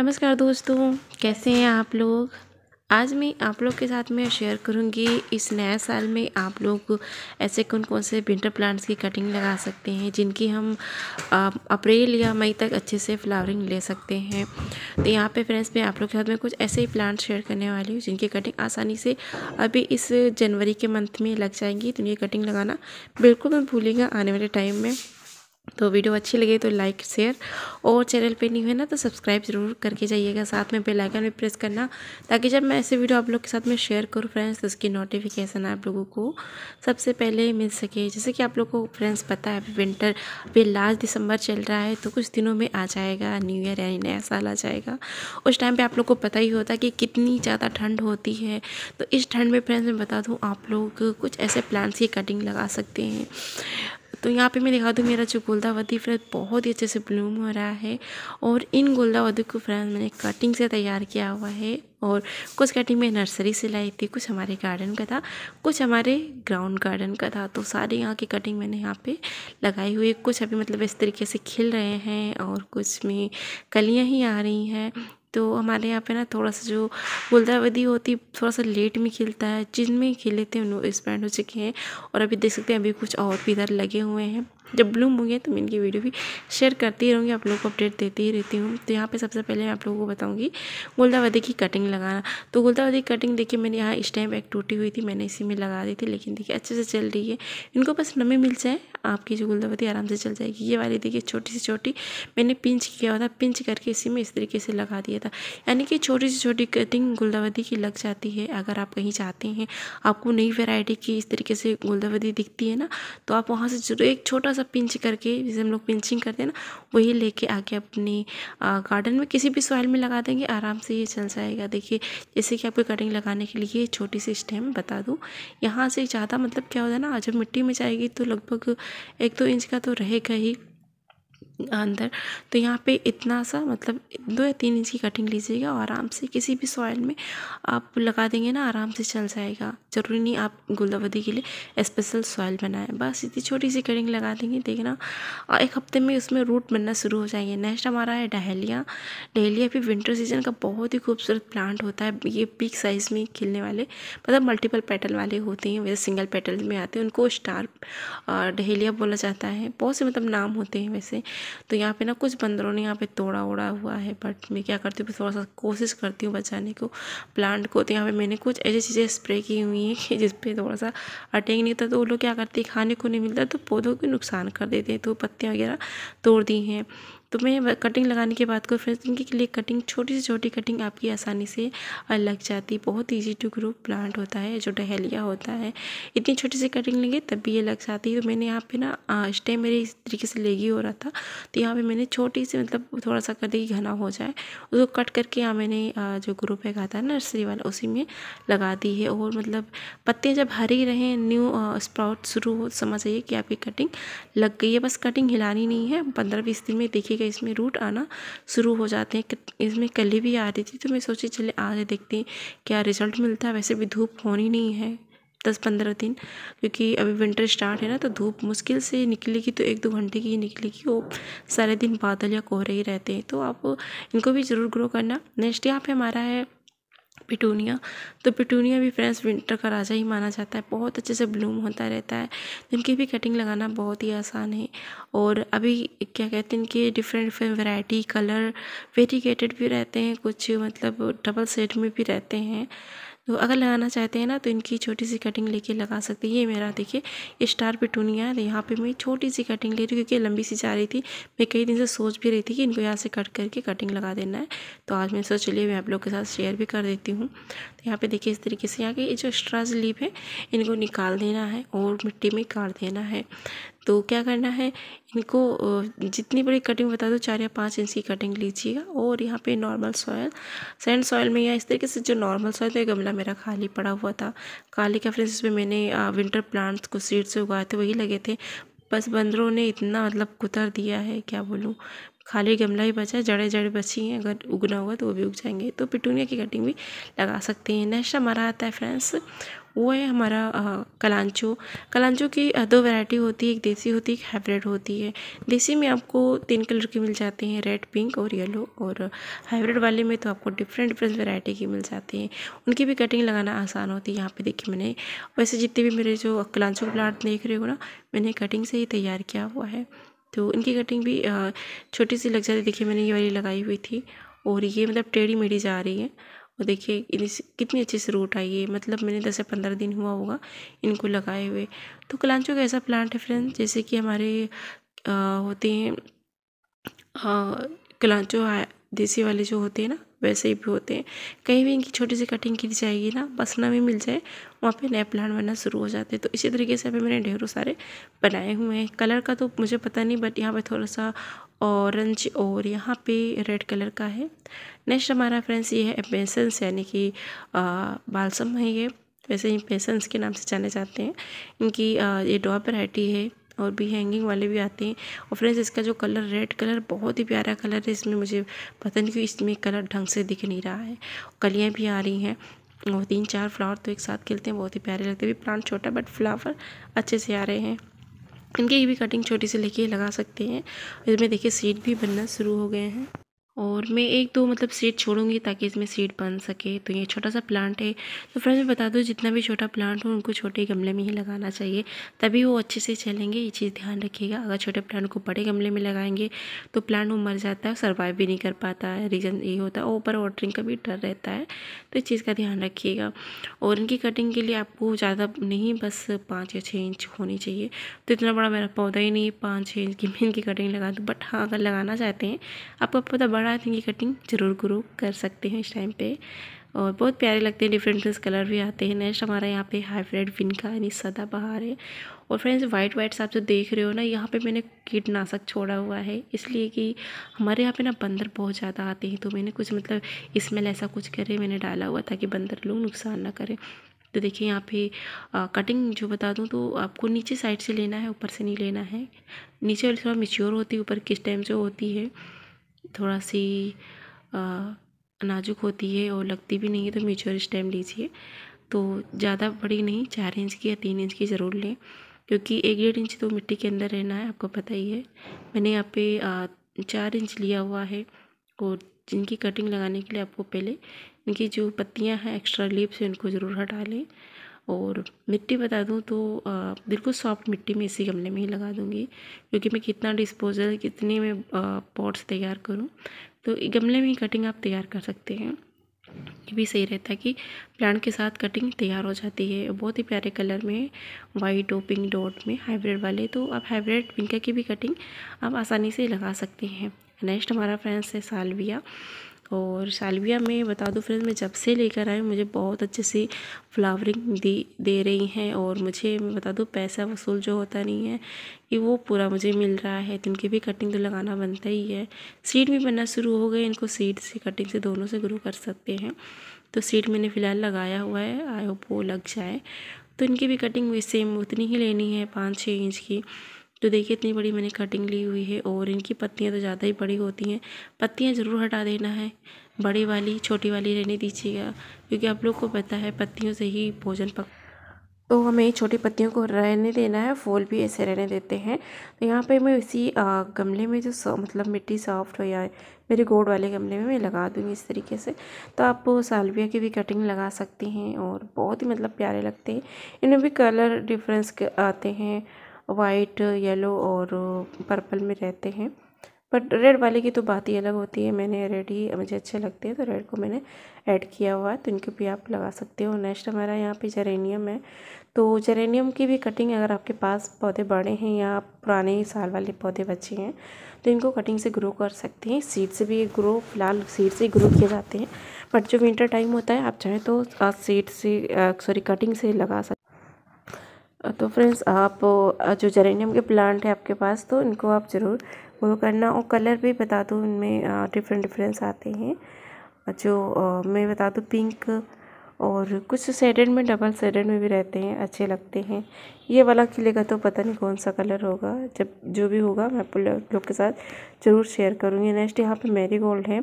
नमस्कार दोस्तों कैसे हैं आप लोग आज मैं आप लोग के साथ में शेयर करूंगी इस नए साल में आप लोग ऐसे कौन कौन से विंटर प्लांट्स की कटिंग लगा सकते हैं जिनकी हम अप्रैल या मई तक अच्छे से फ्लावरिंग ले सकते हैं तो यहाँ पे फ्रेंड्स मैं आप लोग के साथ में कुछ ऐसे ही प्लांट शेयर करने वाली हूँ जिनकी कटिंग आसानी से अभी इस जनवरी के मंथ में लग जाएंगी तो ये कटिंग लगाना बिल्कुल मैं भूलेगा आने वाले टाइम में तो वीडियो अच्छी लगे तो लाइक शेयर और चैनल पे नहीं हुए ना तो सब्सक्राइब जरूर करके जाइएगा साथ में बेल आइकन भी प्रेस करना ताकि जब मैं ऐसे वीडियो आप लोग के साथ में शेयर करूँ फ्रेंड्स तो उसकी नोटिफिकेशन आप लोगों को सबसे पहले मिल सके जैसे कि आप लोग को फ्रेंड्स पता है अभी विंटर अभी लास्ट दिसंबर चल रहा है तो कुछ दिनों में आ जाएगा न्यू ईयर यानी नया साल आ जाएगा उस टाइम पर आप लोग को पता ही होता कि कितनी ज़्यादा ठंड होती है तो इस ठंड में फ्रेंड्स मैं बता दूँ आप लोग कुछ ऐसे प्लान्स की कटिंग लगा सकते हैं तो यहाँ पे मैं दिखा दूँ मेरा जो गुलदावदी फ्रेंड बहुत ही अच्छे से ब्लूम हो रहा है और इन गुलदावदी को फ्रेंड मैंने कटिंग से तैयार किया हुआ है और कुछ कटिंग मैं नर्सरी से लाई थी कुछ हमारे गार्डन का था कुछ हमारे ग्राउंड गार्डन का था तो सारे यहाँ की कटिंग मैंने यहाँ पे लगाई हुई कुछ अभी मतलब इस तरीके से खिल रहे हैं और कुछ में कलियाँ ही आ रही हैं तो हमारे यहाँ पे ना थोड़ा सा जो गुलदावदी होती है थोड़ा सा लेट में खिलता है जिनमें खिले थे उन एक्सपेंड हो चुके हैं और अभी देख सकते हैं अभी कुछ और भी इधर लगे हुए हैं जब ब्लूम होंगे तो मैं इनकी वीडियो भी शेयर करती रहूँगी आप लोगों को अपडेट देती ही रहती हूँ तो यहाँ पे सबसे पहले मैं आप लोगों को बताऊँगी गुलदावदी की कटिंग लगाना तो गुलदावदी की कटिंग देखिए मैंने यहाँ इस टाइम एक टूटी हुई थी मैंने इसी में लगा दी थी लेकिन देखिए अच्छे से चल रही है इनको बस नमी मिल जाए आपकी जो गुलदावदी आराम से चल जाएगी ये वाली देखिए छोटी से छोटी मैंने पिंच किया हुआ था पिंच करके इसी में इस तरीके से लगा दिया चाहिए था यानी कि छोटी से छोटी कटिंग गुलदावदी की लग जाती है अगर आप कहीं जाते हैं आपको नई वेराइटी की इस तरीके से गुलदावदी दिखती है ना तो आप वहाँ से जरूर एक छोटा सा पिंच करके जिसे हम लोग पिंचिंग करते हैं ना वही लेके आके अपने गार्डन में किसी भी सॉइल में लगा देंगे आराम से ये चल जाएगा देखिए जैसे कि आपको कटिंग लगाने के लिए छोटी सी स्टेम बता दूँ यहाँ से ज़्यादा मतलब क्या होता है ना जब मिट्टी में जाएगी तो लगभग एक दो तो इंच का तो रहेगा ही अंदर तो यहाँ पे इतना सा मतलब दो या तीन इंच की कटिंग लीजिएगा और आराम से किसी भी सॉइल में आप लगा देंगे ना आराम से चल जाएगा ज़रूरी नहीं आप गुलदावदी के लिए स्पेशल सॉइल बनाएं बस इतनी छोटी सी कटिंग लगा देंगे देखना और एक हफ्ते में उसमें रूट बनना शुरू हो जाएंगे नेक्स्ट हमारा है डहलिया डहलिया भी विंटर सीजन का बहुत ही खूबसूरत प्लांट होता है ये बिग साइज़ में खिलने वाले मतलब मल्टीपल पेटल वाले होते हैं वैसे सिंगल पेटल में आते हैं उनको स्टार डहेलिया बोला जाता है बहुत से मतलब नाम होते हैं वैसे तो यहाँ पे ना कुछ बंदरों ने यहाँ पे तोड़ा ओड़ा हुआ है बट मैं क्या करती हूँ थोड़ा सा कोशिश करती हूँ बचाने को प्लांट को तो यहाँ पे मैंने कुछ ऐसी चीज़ें स्प्रे की हुई हैं कि जिस पर थोड़ा सा अटैक नहीं होता तो वो लोग क्या करते हैं खाने को नहीं मिलता तो पौधों को नुकसान कर देते हैं तो पत्तियाँ वगैरह तोड़ दी हैं तो मैं कटिंग लगाने के बाद को फ्रेंड्स इनके लिए कटिंग छोटी से छोटी कटिंग आपकी आसानी से लग जाती है बहुत ईजी टू ग्रो प्लांट होता है जो डहेलिया होता है इतनी छोटी सी कटिंग लेंगे तब भी ये लग जाती है तो मैंने यहाँ पे ना स्टे मेरे इस तरीके से लेगी हो रहा था तो यहाँ पर मैंने छोटी सी मतलब थोड़ा सा कर दी घना हो जाए उसको कट करके यहाँ मैंने जो ग्रुप है कहा था नर्सरी वाला उसी में लगा दी है और मतलब पत्ते जब हरे रहे न्यू स्प्राउट शुरू हो समझ आइए कि आपकी कटिंग लग गई है बस कटिंग हिलानी नहीं है पंद्रह बीस दिन में देखिए देखिएगा इसमें रूट आना शुरू हो जाते हैं इसमें कली भी आ रही थी तो मैं सोची चले आगे देखते क्या रिजल्ट मिलता है वैसे भी धूप होनी नहीं है दस पंद्रह दिन क्योंकि अभी विंटर स्टार्ट है ना तो धूप मुश्किल से निकलेगी तो एक दो घंटे की ही निकलेगी वो सारे दिन बादल या कोहरे ही रहते हैं तो आप इनको भी ज़रूर ग्रो करना नेक्स्ट यहाँ पे हमारा है पिटूनिया तो पिटूनिया भी फ्रेंड्स विंटर का राजा ही माना जाता है बहुत अच्छे से ब्लूम होता रहता है इनकी भी कटिंग लगाना बहुत ही आसान है और अभी क्या कहते हैं इनके different different variety colour variegated भी रहते हैं कुछ मतलब डबल सेट में भी रहते हैं तो अगर लगाना चाहते हैं ना तो इनकी छोटी सी कटिंग लेके लगा सकते हैं ये मेरा देखिए स्टार पिटूनिया है यहाँ पे मैं छोटी सी कटिंग ले रही हूँ क्योंकि लंबी सी जा रही थी मैं कई दिन से सोच भी रही थी कि इनको यहाँ से कट करके कटिंग लगा देना है तो आज मैं सोच चलिए मैं आप लोग के साथ शेयर भी कर देती हूँ तो यहाँ पे देखिए इस तरीके से यहाँ के जो एक्स्ट्रा स्लीप है इनको निकाल देना है और मिट्टी में काट देना है तो क्या करना है इनको जितनी बड़ी कटिंग बता दो चार या पाँच इंच की कटिंग लीजिएगा और यहाँ पे नॉर्मल सॉयल सैंड सॉयल में या इस तरीके से जो नॉर्मल सॉयल था गमला मेरा खाली पड़ा हुआ था खाली का फ्रेंस जिसमें मैंने विंटर प्लांट्स को सीड से उगाए थे वही लगे थे बस बंदरों ने इतना मतलब कुतर दिया है क्या बोलूँ खाली गमला ही बचा है जड़े जड़े बची हैं अगर उगना हुआ तो वो भी उग जाएंगे तो पिटूनिया की कटिंग भी लगा सकते हैं नेक्स्ट हमारा आता है फ्रेंड्स वो है हमारा कलांचो कलांचो की दो वैरायटी होती है एक देसी होती है एक हाइब्रिड होती है देसी में आपको तीन कलर की मिल जाते हैं रेड पिंक और येलो और हाइब्रिड वाले में तो आपको डिफरेंट डिफरेंट वैरायटी की मिल जाती हैं उनकी भी कटिंग लगाना आसान होती है यहाँ पे देखिए मैंने वैसे जितने भी मेरे जो कलांचो प्लांट देख रहे हो ना मैंने कटिंग से ही तैयार किया हुआ है तो इनकी कटिंग भी छोटी सी लग जाती देखिए मैंने ये वाली लगाई हुई थी और ये मतलब टेढ़ी मेढ़ी जा रही है और देखिए इस कितनी अच्छे से रूट आई है मतलब मैंने दस से पंद्रह दिन हुआ होगा इनको लगाए हुए तो कलांचो का ऐसा प्लांट है फ्रेंड जैसे कि हमारे आ, होते हैं कलांचो देसी वाले जो होते हैं ना वैसे ही भी होते हैं कहीं भी इनकी छोटी सी कटिंग की जाएगी ना बस ना भी मिल जाए वहाँ पे नए प्लांट बनना शुरू हो जाते हैं तो इसी तरीके से अभी मैंने ढेरों सारे बनाए हुए हैं कलर का तो मुझे पता नहीं बट यहाँ पे थोड़ा सा ऑरेंज और यहाँ पे रेड कलर का है नेक्स्ट हमारा फ्रेंड्स ये है एपेसेंस यानी कि बालसम है ये वैसे ही पेसेंस के नाम से जाने जाते हैं इनकी ये डॉप वराइटी है और भी हैंगिंग वाले भी आते हैं और फ्रेंड्स इसका जो कलर रेड कलर बहुत ही प्यारा कलर है इसमें मुझे पता नहीं क्यों इसमें कलर ढंग से दिख नहीं रहा है कलियाँ भी आ रही हैं और तीन चार फ्लावर तो एक साथ खिलते हैं बहुत ही प्यारे लगते हैं प्लांट छोटा बट फ्लावर अच्छे से आ रहे हैं इनकी भी कटिंग छोटी सी लेके लगा सकते हैं इसमें देखिए सीड भी बनना शुरू हो गए हैं और मैं एक दो मतलब सीड छोड़ूंगी ताकि इसमें सीड बन सके तो ये छोटा सा प्लांट है तो फ्रेंड्स मैं बता दूँ जितना भी छोटा प्लांट हो उनको छोटे गमले में ही लगाना चाहिए तभी वो अच्छे से चलेंगे ये चीज़ ध्यान रखिएगा अगर छोटे प्लांट को बड़े गमले में लगाएंगे तो प्लांट वो मर जाता है सर्वाइव भी नहीं कर पाता है रीज़न ये होता है ओवर वाटरिंग का भी डर रहता है तो इस चीज़ का ध्यान रखिएगा और इनकी कटिंग के लिए आपको ज़्यादा नहीं बस पाँच या छः इंच होनी चाहिए तो इतना बड़ा मेरा पौधा ही नहीं पाँच छः इंच की मैं इनकी कटिंग लगा दूँ बट हाँ अगर लगाना चाहते हैं आपका पौधा बड़ा आई थिंक ये कटिंग ज़रूर गुरु कर सकते हैं इस टाइम पे और बहुत प्यारे लगते हैं डिफरेंट डिफरेंट कलर भी आते हैं नेक्स्ट हमारा यहाँ पे हाइब्रिड विनका यानी बहार है और फ्रेंड्स वाइट वाइट से आप जो देख रहे हो ना यहाँ पे मैंने कीटनाशक छोड़ा हुआ है इसलिए कि हमारे यहाँ पे ना बंदर बहुत ज़्यादा आते हैं तो मैंने कुछ मतलब इसमें ऐसा कुछ करे मैंने डाला हुआ था कि बंदर लोग नुकसान ना करें तो देखिए यहाँ पे आ, कटिंग जो बता दूँ तो आपको नीचे साइड से लेना है ऊपर से नहीं लेना है नीचे वाली थोड़ा मिच्योर होती है ऊपर किस टाइम से होती है थोड़ा सी नाज़ुक होती है और लगती भी नहीं है तो म्यूचुअल स्टैम लीजिए तो ज़्यादा बड़ी नहीं चार इंच की या तीन इंच की ज़रूर लें क्योंकि एक डेढ़ इंच तो मिट्टी के अंदर रहना है आपको पता ही है मैंने यहाँ पे चार इंच लिया हुआ है और जिनकी कटिंग लगाने के लिए आपको पहले इनकी जो पत्तियाँ हैं एक्स्ट्रा लीव्स हैं उनको ज़रूर हटा लें और मिट्टी बता दूँ तो बिल्कुल सॉफ्ट मिट्टी में इसी गमले में ही लगा दूँगी क्योंकि मैं कितना डिस्पोजल कितने में पॉट्स तैयार करूँ तो गमले में ही कटिंग आप तैयार कर सकते हैं ये भी सही रहता है कि प्लांट के साथ कटिंग तैयार हो जाती है बहुत ही प्यारे कलर में वाइट और पिंक डॉट में हाइब्रिड वाले तो आप हाइब्रिड पिंका की भी कटिंग आप आसानी से लगा सकते हैं नेक्स्ट हमारा फ्रेंड्स है सालविया और सालविया में बता दूँ फ्रेंड्स मैं जब से लेकर आई मुझे बहुत अच्छे से फ्लावरिंग दी दे रही हैं और मुझे मैं बता दूँ पैसा वसूल जो होता नहीं है कि वो पूरा मुझे मिल रहा है तो इनकी भी कटिंग तो लगाना बनता ही है सीड भी बनना शुरू हो गए इनको सीड से कटिंग से दोनों से ग्रो कर सकते हैं तो सीड मैंने फ़िलहाल लगाया हुआ है आई होप वो लग जाए तो इनकी भी कटिंग वैसे सेम उतनी ही लेनी है पाँच छः इंच की तो देखिए इतनी बड़ी मैंने कटिंग ली हुई है और इनकी पत्तियाँ तो ज़्यादा ही बड़ी होती हैं पत्तियाँ ज़रूर हटा देना है बड़ी वाली छोटी वाली रहने दीजिएगा क्योंकि आप लोग को पता है पत्तियों से ही भोजन पक तो हमें छोटी पत्तियों को रहने देना है फूल भी ऐसे रहने देते हैं तो यहाँ पे मैं इसी गमले में जो मतलब मिट्टी सॉफ्ट हो या मेरे गोड वाले गमले में मैं लगा दूँगी इस तरीके से तो आप सालविया की भी कटिंग लगा सकती हैं और बहुत ही मतलब प्यारे लगते हैं इनमें भी कलर डिफरेंस आते हैं वाइट येलो और पर्पल में रहते हैं बट रेड वाले की तो बात ही अलग होती है मैंने रेड ही मुझे अच्छे लगते हैं तो रेड को मैंने ऐड किया हुआ है तो इनको भी आप लगा सकते हो नेक्स्ट हमारा यहाँ पे जेरेनियम है तो जेरेनियम की भी कटिंग अगर आपके पास पौधे बड़े हैं या पुराने ही साल वाले पौधे बचे हैं तो इनको कटिंग से ग्रो कर सकते हैं सीड से भी ग्रो फिलहाल सीड से ग्रो किए जाते हैं बट जो विंटर टाइम होता है आप चाहें तो सीड से सॉरी कटिंग से लगा सकते तो फ्रेंड्स आप जो जेरेनियम के प्लांट है आपके पास तो इनको आप ज़रूर ग्रो करना और कलर भी बता दूँ इनमें डिफरेंट डिफरेंस आते हैं जो मैं बता दूँ पिंक और कुछ सेडेड में डबल सेडेड में भी रहते हैं अच्छे लगते हैं ये वाला खिलेगा तो पता नहीं कौन सा कलर होगा जब जो भी होगा मैं आप लोग के साथ ज़रूर शेयर करूँगी नेक्स्ट यहाँ पे मेरी गोल्ड है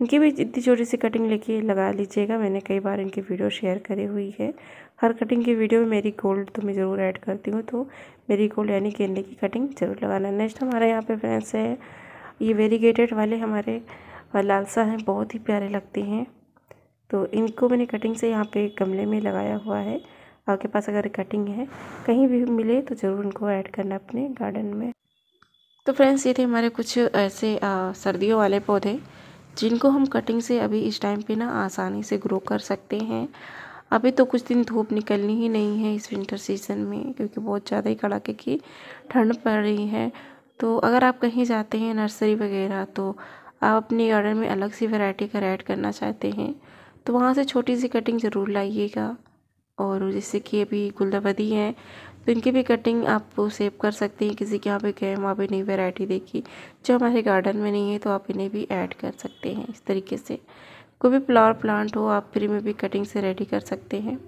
इनकी भी इतनी छोटी सी कटिंग लेके लगा लीजिएगा मैंने कई बार इनकी वीडियो शेयर करी हुई है हर कटिंग की वीडियो में मेरी गोल्ड तो मैं ज़रूर ऐड करती हूँ तो मेरी गोल्ड यानी गेंदे की कटिंग ज़रूर लगाना नेक्स्ट हमारे यहाँ पे फ्रेंड्स है ये वेरीगेटेड वाले हमारे लालसा हैं बहुत ही प्यारे लगते हैं तो इनको मैंने कटिंग से यहाँ पे गमले में लगाया हुआ है आपके पास अगर कटिंग है कहीं भी मिले तो ज़रूर इनको ऐड करना अपने गार्डन में तो फ्रेंड्स ये थे हमारे कुछ ऐसे सर्दियों वाले पौधे जिनको हम कटिंग से अभी इस टाइम पे ना आसानी से ग्रो कर सकते हैं अभी तो कुछ दिन धूप निकलनी ही नहीं है इस विंटर सीज़न में क्योंकि बहुत ज़्यादा ही कड़ाके की ठंड पड़ रही है तो अगर आप कहीं जाते हैं नर्सरी वगैरह तो आप अपने गार्डन में अलग सी वैरायटी का ऐड करना चाहते हैं तो वहाँ से छोटी सी कटिंग ज़रूर लाइएगा और जैसे कि अभी गुलदावदी है तो इनकी भी कटिंग आप सेव कर सकते हैं किसी के यहाँ पे गए वहाँ पे नई वेराइटी देखी जो हमारे गार्डन में नहीं है तो आप इन्हें भी ऐड कर सकते हैं इस तरीके से कोई भी फ्लावर प्लांट हो आप फ्री में भी कटिंग से रेडी कर सकते हैं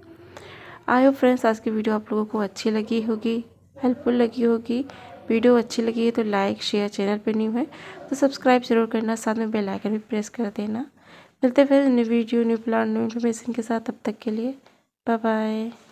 आई होप फ्रेंड्स आज की वीडियो आप लोगों को अच्छी लगी होगी हेल्पफुल लगी होगी वीडियो अच्छी लगी है तो लाइक शेयर चैनल पर न्यू है तो सब्सक्राइब जरूर करना साथ में बेल आइकन भी प्रेस कर देना मिलते फिर new video new plant new information के साथ अब तक के लिए बाय बाय